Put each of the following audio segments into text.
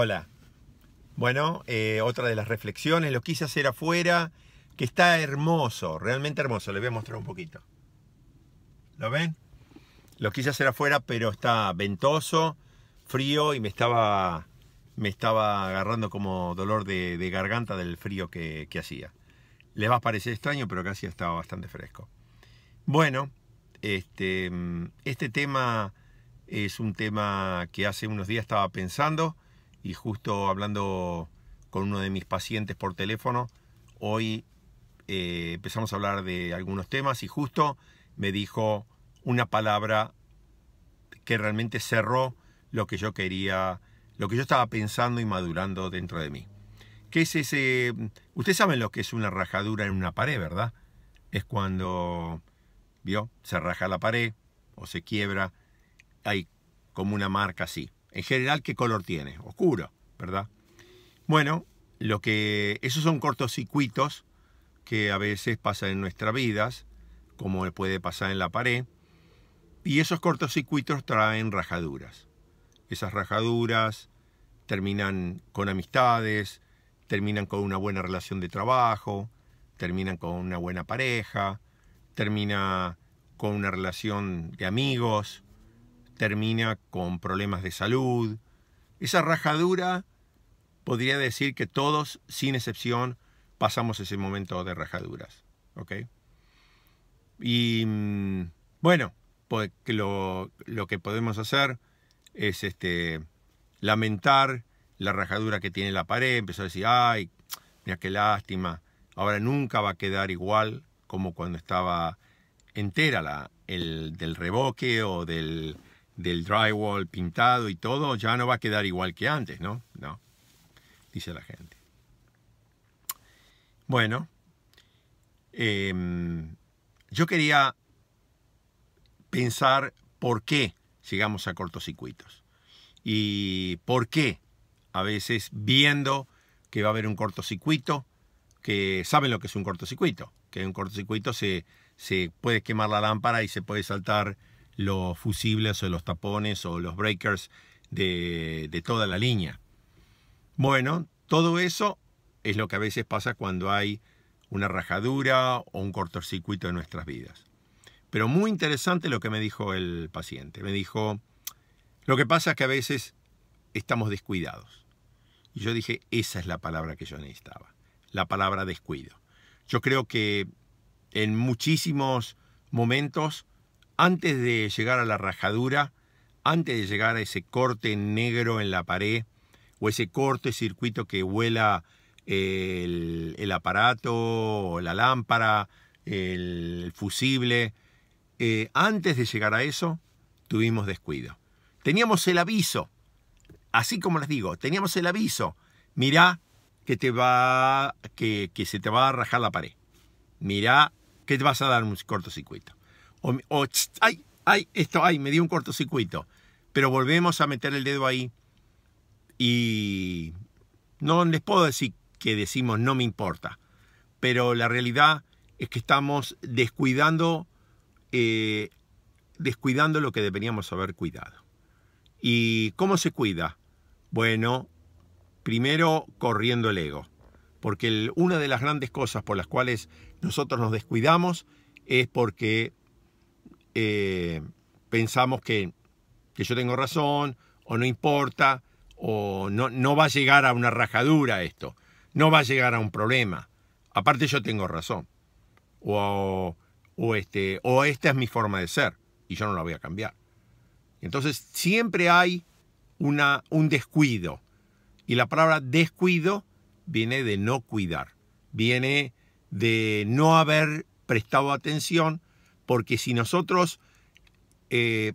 Hola. Bueno, eh, otra de las reflexiones, lo quise hacer afuera, que está hermoso, realmente hermoso, les voy a mostrar un poquito. ¿Lo ven? Lo quise hacer afuera, pero está ventoso, frío y me estaba, me estaba agarrando como dolor de, garganta del frío que, hacía. Les va a parecer extraño, pero casi estaba bastante fresco. Bueno, este, mm, este tema es un tema que hace unos días estaba pensando y justo hablando con uno de mis pacientes por teléfono, hoy eh, empezamos a hablar de algunos temas y justo me dijo una palabra que realmente cerró lo que yo quería, lo que yo estaba pensando y madurando dentro de mí. ¿Qué es ese? Ustedes saben lo que es una rajadura en una pared, ¿verdad? Es cuando, ¿vio? Se raja la pared o se quiebra. Hay como una marca así. En general, ¿qué color tiene? Oscuro, ¿verdad? Bueno, lo que esos son cortocircuitos que a veces pasan en nuestras vidas, como puede pasar en la pared, y esos cortocircuitos traen rajaduras. Esas rajaduras terminan con amistades, terminan con una buena relación de trabajo, terminan con una buena pareja, termina con una relación de amigos, termina con problemas de salud. Esa rajadura, podría decir que todos, sin excepción, pasamos ese momento de rajaduras. ¿Ok? Y mm, bueno, pues lo, que podemos hacer es este, lamentar la rajadura que tiene la pared, empezó a decir, ay, mira qué lástima, ahora nunca va a quedar igual como cuando estaba entera la, el, del reboque o del, del drywall pintado y todo, ya no va a quedar igual que antes, ¿no? No, dice la gente. Bueno, em, yo quería pensar por qué llegamos a cortocircuitos y por qué a veces viendo que va a haber un cortocircuito, que saben lo que es un cortocircuito, que en un cortocircuito se, se puede quemar la lámpara y se puede saltar los fusibles o los tapones o los breakers de, de toda la línea. Bueno, todo eso es lo que a veces pasa cuando hay una rajadura o un cortocircuito en nuestras vidas. Pero muy interesante lo que me dijo el paciente. Me dijo, lo que pasa es que a veces estamos descuidados. Y yo dije, esa es la palabra que yo necesitaba, la palabra descuido. Yo creo que en muchísimos momentos antes de llegar a la rajadura, antes de llegar a ese corte negro en la pared o ese corte circuito que vuela el, aparato, la lámpara, el fusible, eh, antes de llegar a eso, tuvimos descuido. Teníamos el aviso, así como les digo, teníamos el aviso, mirá que, te va, que, que se te va a rajar la pared, mirá que te vas a dar un cortocircuito o, ay, ay, esto, ay, me dio un cortocircuito. Pero volvemos a meter el dedo ahí y no les puedo decir que decimos no me importa, pero la realidad es que estamos descuidando, eh, descuidando lo que deberíamos haber cuidado. ¿Y cómo se cuida? Bueno, primero corriendo el ego, porque una de las grandes cosas por las cuales nosotros nos descuidamos es porque eh, pensamos que, que, yo tengo razón, o no importa, o no, no va a llegar a una rajadura esto, no va a llegar a un problema. Aparte yo tengo razón. O, o, este, o esta es mi forma de ser y yo no la voy a cambiar. Entonces siempre hay una, un descuido. Y la palabra descuido viene de no cuidar, viene de no haber prestado atención porque si nosotros eh,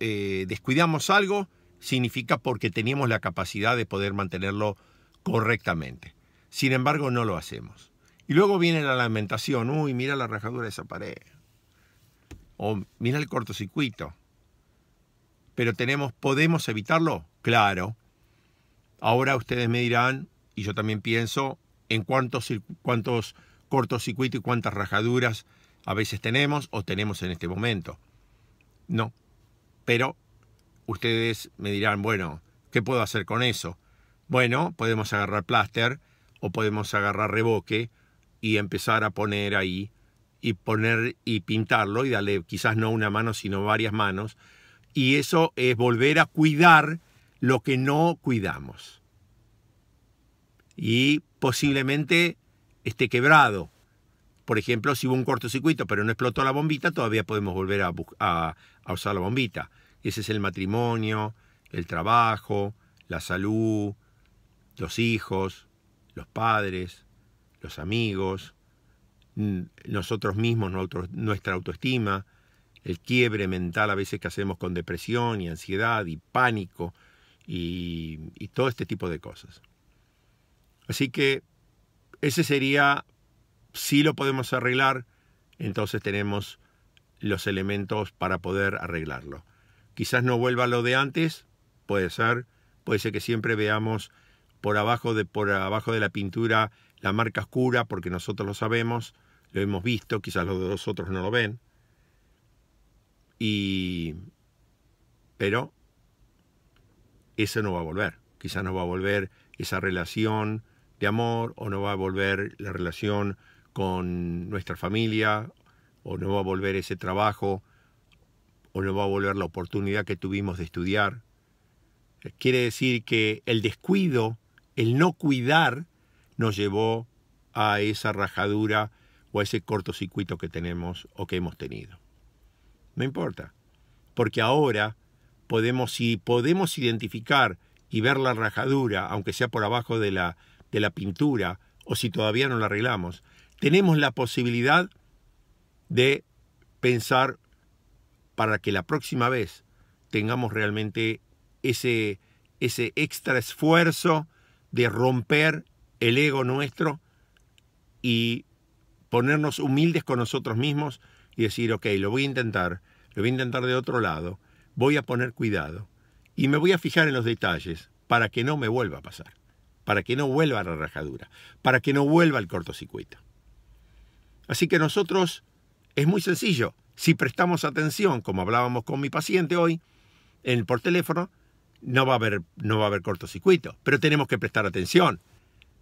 eh, descuidamos algo, significa porque teníamos la capacidad de poder mantenerlo correctamente. Sin embargo, no lo hacemos. Y luego viene la lamentación, uy, mira la rajadura de esa pared, o mira el cortocircuito. Pero tenemos, ¿podemos evitarlo? Claro. Ahora ustedes me dirán, y yo también pienso, en cuántos, cuántos cortocircuitos y cuántas rajaduras a veces tenemos o tenemos en este momento. No. Pero ustedes me dirán, bueno, ¿qué puedo hacer con eso? Bueno, podemos agarrar pláster o podemos agarrar reboque y empezar a poner ahí y poner y pintarlo y darle quizás no una mano sino varias manos y eso es volver a cuidar lo que no cuidamos y posiblemente esté quebrado por ejemplo, si hubo un cortocircuito pero no explotó la bombita, todavía podemos volver a, usar la bombita. Ese es el matrimonio, el trabajo, la salud, los hijos, los padres, los amigos, nosotros mismos, nuestra autoestima, el quiebre mental a veces que hacemos con depresión y ansiedad y pánico y, y todo este tipo de cosas. Así que ese sería si lo podemos arreglar, entonces tenemos los elementos para poder arreglarlo. Quizás no vuelva lo de antes, puede ser, puede ser que siempre veamos por abajo de, por abajo de la pintura la marca oscura, porque nosotros lo sabemos, lo hemos visto, quizás los de nosotros no lo ven. Y... Pero eso no va a volver. Quizás no va a volver esa relación de amor o no va a volver la relación con nuestra familia, o no va a volver ese trabajo, o no va a volver la oportunidad que tuvimos de estudiar. Quiere decir que el descuido, el no cuidar, nos llevó a esa rajadura o a ese cortocircuito que tenemos o que hemos tenido. No importa, porque ahora podemos, si podemos identificar y ver la rajadura, aunque sea por abajo de la, de la pintura, o si todavía no la arreglamos, tenemos la posibilidad de pensar para que la próxima vez tengamos realmente ese, ese extra esfuerzo de romper el ego nuestro y ponernos humildes con nosotros mismos y decir, ok, lo voy a intentar, lo voy a intentar de otro lado, voy a poner cuidado y me voy a fijar en los detalles para que no me vuelva a pasar, para que no vuelva la rajadura, para que no vuelva el cortocircuito. Así que nosotros es muy sencillo. Si prestamos atención, como hablábamos con mi paciente hoy, por teléfono, no va, a haber, no va a haber cortocircuito. Pero tenemos que prestar atención,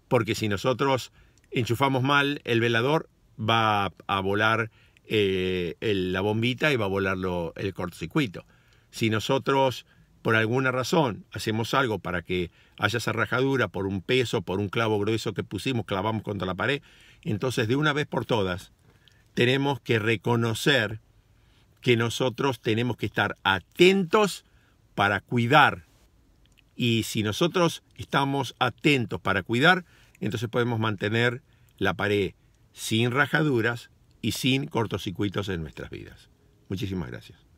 porque si nosotros enchufamos mal el velador, va a volar eh, la bombita y va a volar el cortocircuito. Si nosotros, por alguna razón, hacemos algo para que haya esa rajadura por un peso, por un clavo grueso que pusimos, clavamos contra la pared, entonces, de una vez por todas, tenemos que reconocer que nosotros tenemos que estar atentos para cuidar. Y si nosotros estamos atentos para cuidar, entonces podemos mantener la pared sin rajaduras y sin cortocircuitos en nuestras vidas. Muchísimas gracias.